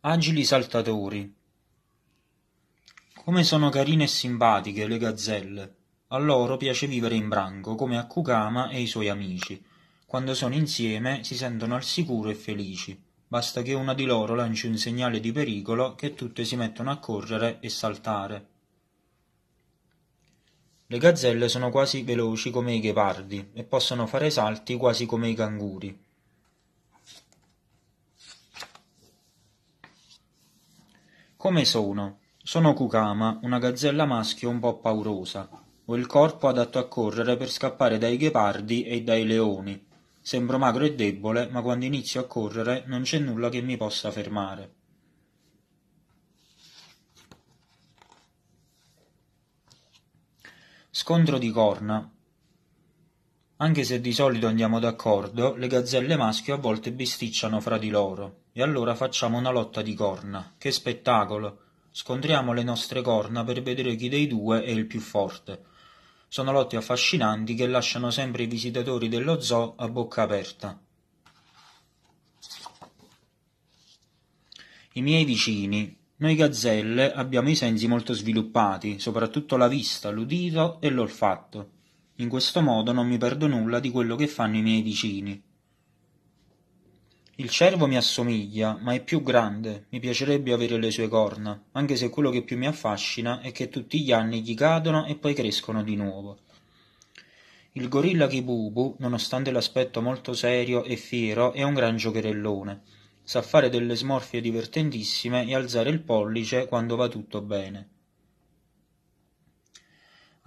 Agili saltatori. Come sono carine e simpatiche le gazzelle. A loro piace vivere in branco, come a Kukama e i suoi amici. Quando sono insieme si sentono al sicuro e felici. Basta che una di loro lanci un segnale di pericolo che tutte si mettono a correre e saltare. Le gazzelle sono quasi veloci come i ghepardi e possono fare salti quasi come i canguri. Come sono? Sono Kukama, una gazzella maschio un po' paurosa. Ho il corpo adatto a correre per scappare dai ghepardi e dai leoni. Sembro magro e debole, ma quando inizio a correre non c'è nulla che mi possa fermare. Scontro di corna. Anche se di solito andiamo d'accordo, le gazzelle maschio a volte bisticciano fra di loro, e allora facciamo una lotta di corna. Che spettacolo! Scontriamo le nostre corna per vedere chi dei due è il più forte. Sono lotte affascinanti che lasciano sempre i visitatori dello zoo a bocca aperta. I miei vicini. Noi gazzelle abbiamo i sensi molto sviluppati, soprattutto la vista, l'udito e l'olfatto. In questo modo non mi perdo nulla di quello che fanno i miei vicini. Il cervo mi assomiglia, ma è più grande, mi piacerebbe avere le sue corna, anche se quello che più mi affascina è che tutti gli anni gli cadono e poi crescono di nuovo. Il gorilla Kibubu, nonostante l'aspetto molto serio e fiero, è un gran giocherellone. Sa fare delle smorfie divertentissime e alzare il pollice quando va tutto bene.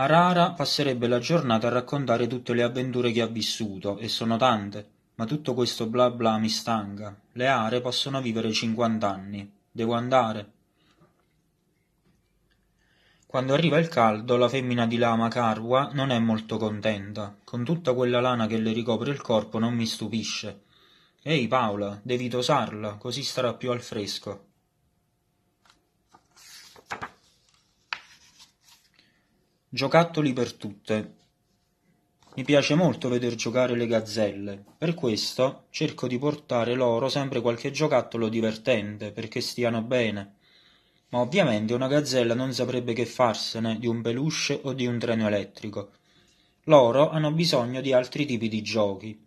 Arara passerebbe la giornata a raccontare tutte le avventure che ha vissuto, e sono tante, ma tutto questo bla bla mi stanca. Le are possono vivere cinquant'anni. Devo andare. Quando arriva il caldo, la femmina di lama Carwa non è molto contenta. Con tutta quella lana che le ricopre il corpo non mi stupisce. Ehi Paola, devi tosarla, così starà più al fresco. Giocattoli per tutte. Mi piace molto veder giocare le gazzelle, per questo cerco di portare loro sempre qualche giocattolo divertente perché stiano bene. Ma ovviamente una gazzella non saprebbe che farsene di un peluche o di un treno elettrico. Loro hanno bisogno di altri tipi di giochi,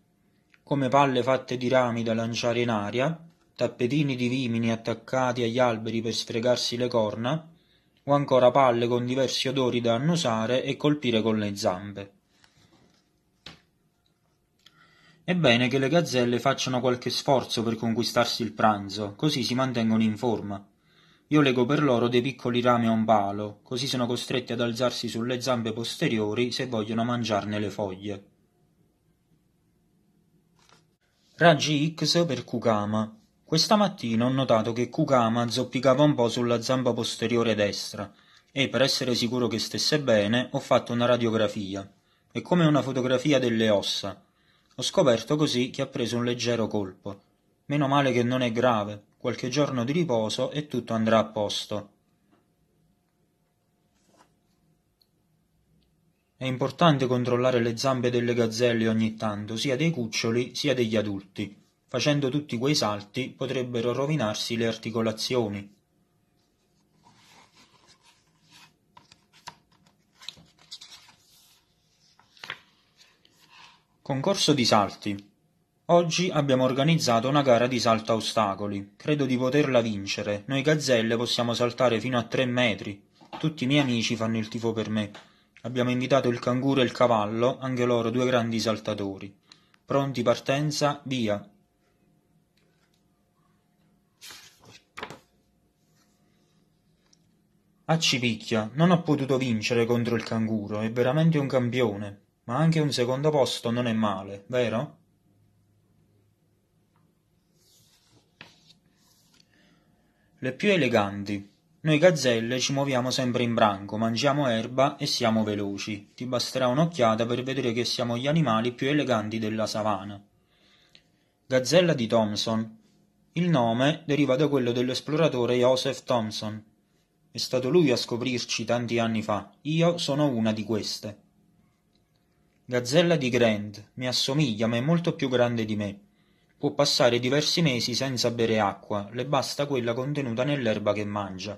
come palle fatte di rami da lanciare in aria, tappetini di vimini attaccati agli alberi per sfregarsi le corna, ancora palle con diversi odori da annusare e colpire con le zampe. È bene che le gazzelle facciano qualche sforzo per conquistarsi il pranzo, così si mantengono in forma. Io lego per loro dei piccoli rami a un palo, così sono costretti ad alzarsi sulle zampe posteriori se vogliono mangiarne le foglie. Raggi X per Kukama questa mattina ho notato che Kukama zoppicava un po' sulla zampa posteriore destra e, per essere sicuro che stesse bene, ho fatto una radiografia. e come una fotografia delle ossa. Ho scoperto così che ha preso un leggero colpo. Meno male che non è grave, qualche giorno di riposo e tutto andrà a posto. È importante controllare le zampe delle gazzelle ogni tanto, sia dei cuccioli sia degli adulti. Facendo tutti quei salti potrebbero rovinarsi le articolazioni. Concorso di salti. Oggi abbiamo organizzato una gara di salto a ostacoli. Credo di poterla vincere. Noi gazzelle possiamo saltare fino a tre metri. Tutti i miei amici fanno il tifo per me. Abbiamo invitato il canguro e il cavallo, anche loro due grandi saltatori. Pronti partenza, via, A Civicchia non ho potuto vincere contro il canguro, è veramente un campione, ma anche un secondo posto non è male, vero? Le più eleganti. Noi gazzelle ci muoviamo sempre in branco, mangiamo erba e siamo veloci. Ti basterà un'occhiata per vedere che siamo gli animali più eleganti della savana. Gazzella di Thomson. Il nome deriva da quello dell'esploratore Joseph Thomson, è stato lui a scoprirci tanti anni fa, io sono una di queste. Gazzella di Grand, mi assomiglia ma è molto più grande di me. Può passare diversi mesi senza bere acqua, le basta quella contenuta nell'erba che mangia.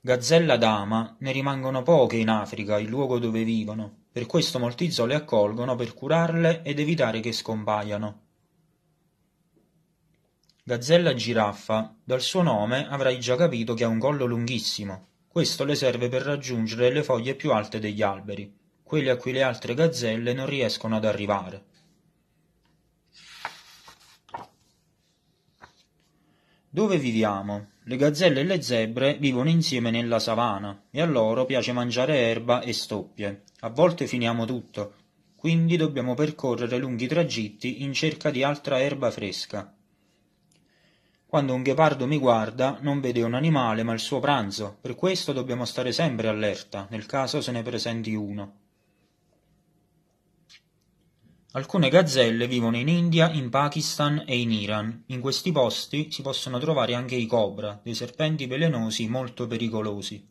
Gazzella d'ama ne rimangono poche in Africa, il luogo dove vivono, per questo molti zoo le accolgono per curarle ed evitare che scompaiano. Gazzella Giraffa dal suo nome avrai già capito che ha un collo lunghissimo, questo le serve per raggiungere le foglie più alte degli alberi, quelle a cui le altre gazzelle non riescono ad arrivare. Dove viviamo? Le gazzelle e le zebre vivono insieme nella savana e a loro piace mangiare erba e stoppie. A volte finiamo tutto, quindi dobbiamo percorrere lunghi tragitti in cerca di altra erba fresca. Quando un ghepardo mi guarda, non vede un animale ma il suo pranzo, per questo dobbiamo stare sempre allerta, nel caso se ne presenti uno. Alcune gazzelle vivono in India, in Pakistan e in Iran. In questi posti si possono trovare anche i cobra, dei serpenti velenosi molto pericolosi.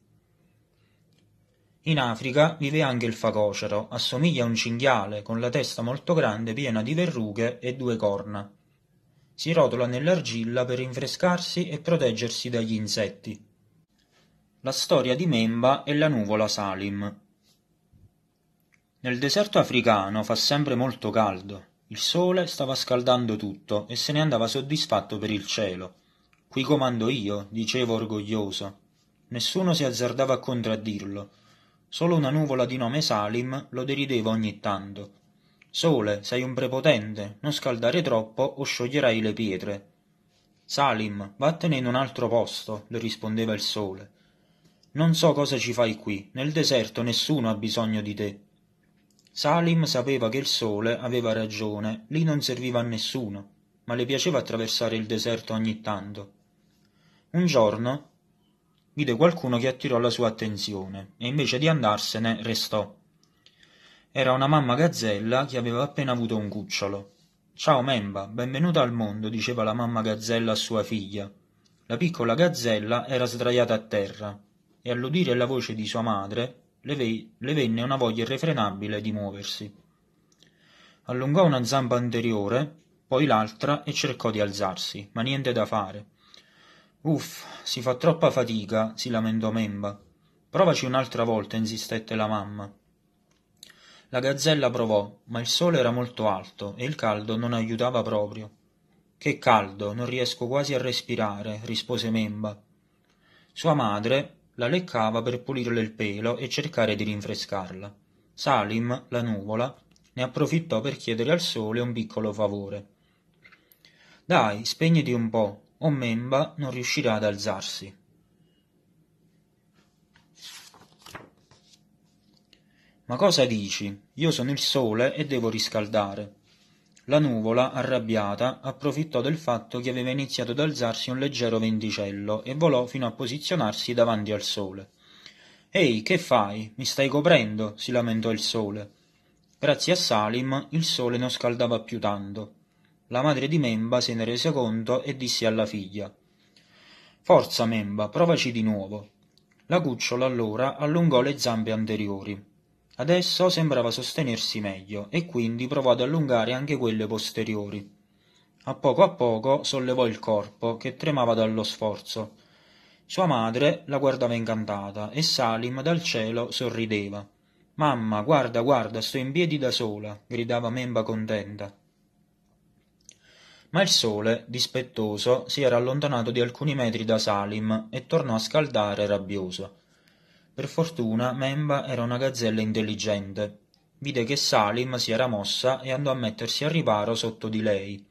In Africa vive anche il facocero, assomiglia a un cinghiale, con la testa molto grande piena di verrughe e due corna. Si rotola nell'argilla per rinfrescarsi e proteggersi dagli insetti. La storia di Memba e la nuvola Salim. Nel deserto africano fa sempre molto caldo. Il sole stava scaldando tutto e se ne andava soddisfatto per il cielo. Qui comando io, dicevo orgoglioso. Nessuno si azzardava a contraddirlo. Solo una nuvola di nome Salim lo derideva ogni tanto Sole, sei un prepotente, non scaldare troppo o scioglierai le pietre. Salim, vattene in un altro posto, le rispondeva il Sole. Non so cosa ci fai qui, nel deserto nessuno ha bisogno di te. Salim sapeva che il Sole aveva ragione, lì non serviva a nessuno, ma le piaceva attraversare il deserto ogni tanto. Un giorno vide qualcuno che attirò la sua attenzione e invece di andarsene restò. Era una mamma gazzella che aveva appena avuto un cucciolo. Ciao Memba, benvenuta al mondo, diceva la mamma gazzella a sua figlia. La piccola gazzella era sdraiata a terra e all'udire la voce di sua madre le, ve le venne una voglia irrefrenabile di muoversi. Allungò una zampa anteriore, poi l'altra e cercò di alzarsi, ma niente da fare. Uff, si fa troppa fatica, si lamentò Memba. Provaci un'altra volta, insistette la mamma. La gazzella provò, ma il sole era molto alto e il caldo non aiutava proprio. Che caldo, non riesco quasi a respirare, rispose Memba. Sua madre la leccava per pulirle il pelo e cercare di rinfrescarla. Salim, la nuvola, ne approfittò per chiedere al sole un piccolo favore. Dai, spegniti un po', o Memba non riuscirà ad alzarsi. Ma cosa dici? Io sono il sole e devo riscaldare. La nuvola, arrabbiata, approfittò del fatto che aveva iniziato ad alzarsi un leggero venticello e volò fino a posizionarsi davanti al sole. Ehi, che fai? Mi stai coprendo? si lamentò il sole. Grazie a Salim il sole non scaldava più tanto. La madre di Memba se ne rese conto e disse alla figlia Forza Memba, provaci di nuovo. La cucciola allora allungò le zampe anteriori Adesso sembrava sostenersi meglio e quindi provò ad allungare anche quelle posteriori. A poco a poco sollevò il corpo, che tremava dallo sforzo. Sua madre la guardava incantata e Salim dal cielo sorrideva. Mamma, guarda, guarda, sto in piedi da sola, gridava Memba contenta. Ma il sole, dispettoso, si era allontanato di alcuni metri da Salim e tornò a scaldare rabbioso. Per fortuna Memba era una gazzella intelligente: vide che Salim si era mossa e andò a mettersi al riparo sotto di lei.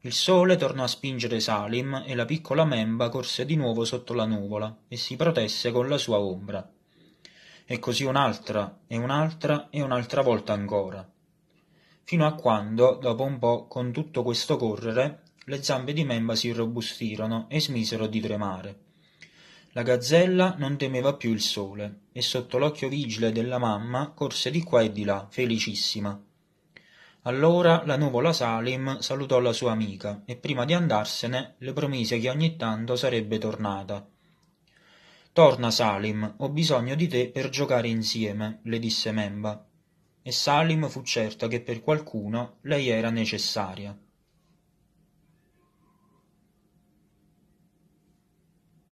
Il sole tornò a spingere Salim e la piccola Memba corse di nuovo sotto la nuvola e si protesse con la sua ombra. E così un'altra, e un'altra, e un'altra volta ancora. Fino a quando, dopo un po', con tutto questo correre, le zampe di Memba si irrobustirono e smisero di tremare la gazzella non temeva più il sole e sotto l'occhio vigile della mamma corse di qua e di là, felicissima. Allora la nuvola Salim salutò la sua amica e prima di andarsene le promise che ogni tanto sarebbe tornata. Torna Salim, ho bisogno di te per giocare insieme, le disse Memba. E Salim fu certa che per qualcuno lei era necessaria.